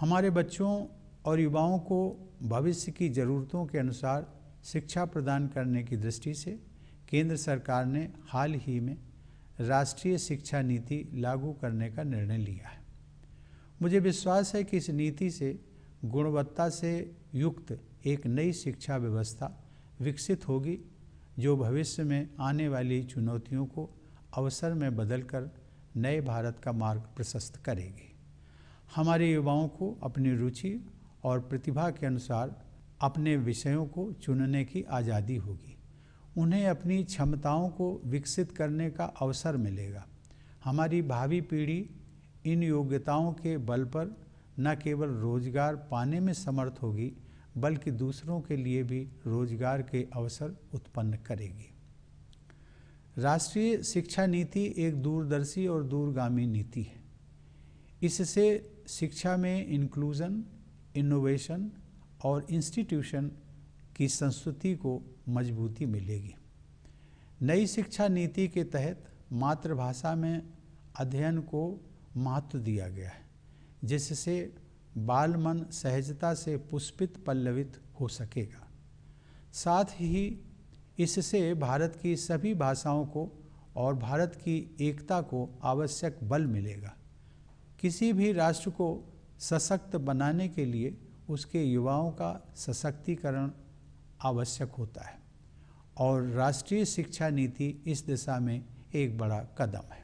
हमारे बच्चों और युवाओं को भविष्य की ज़रूरतों के अनुसार शिक्षा प्रदान करने की दृष्टि से केंद्र सरकार ने हाल ही में राष्ट्रीय शिक्षा नीति लागू करने का निर्णय लिया है मुझे विश्वास है कि इस नीति से गुणवत्ता से युक्त एक नई शिक्षा व्यवस्था विकसित होगी जो भविष्य में आने वाली चुनौतियों को अवसर में बदलकर नए भारत का मार्ग प्रशस्त करेगी हमारे युवाओं को अपनी रुचि और प्रतिभा के अनुसार अपने विषयों को चुनने की आज़ादी होगी उन्हें अपनी क्षमताओं को विकसित करने का अवसर मिलेगा हमारी भावी पीढ़ी इन योग्यताओं के बल पर न केवल रोजगार पाने में समर्थ होगी बल्कि दूसरों के लिए भी रोजगार के अवसर उत्पन्न करेगी राष्ट्रीय शिक्षा नीति एक दूरदर्शी और दूरगामी नीति है इससे शिक्षा में इंक्लूज़न इनोवेशन और इंस्टीट्यूशन की संस्कृति को मजबूती मिलेगी नई शिक्षा नीति के तहत मातृभाषा में अध्ययन को महत्व दिया गया है जिससे बाल मन सहजता से पुष्पित पल्लवित हो सकेगा साथ ही इससे भारत की सभी भाषाओं को और भारत की एकता को आवश्यक बल मिलेगा किसी भी राष्ट्र को सशक्त बनाने के लिए उसके युवाओं का सशक्तिकरण आवश्यक होता है और राष्ट्रीय शिक्षा नीति इस दिशा में एक बड़ा कदम है